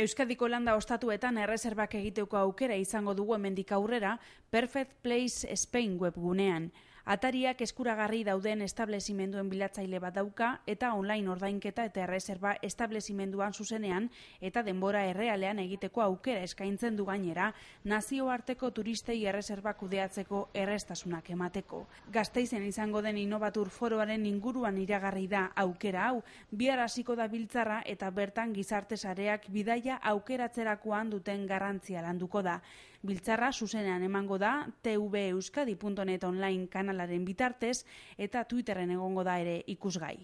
Euskadiko landa ostatuetan erreserbak egiteko aukera izango dugu hemendik aurrera Perfect Place Spain webgunean. Atariak eskuragarri dauden establezimenduen bilatzaile bat dauka eta online ordainketa eta erreserba establezimenduan zuzenean eta denbora errealean egiteko aukera eskaintzen du gainera nazioarteko turistei erreserba kudeatzeko errestasunak emateko. Gasteizen izango den Innovatur Foroaren inguruan iragarri da aukera hau, bihar hasiko da biltzarra eta bertan gizarte sareak bidaia aukeratzerakoan duten garrantzia landuko da. Biltzarra zuzenean emango da tv.euskadi.net online kanalaren bitartez eta Twitterren egongo da ere ikusgai.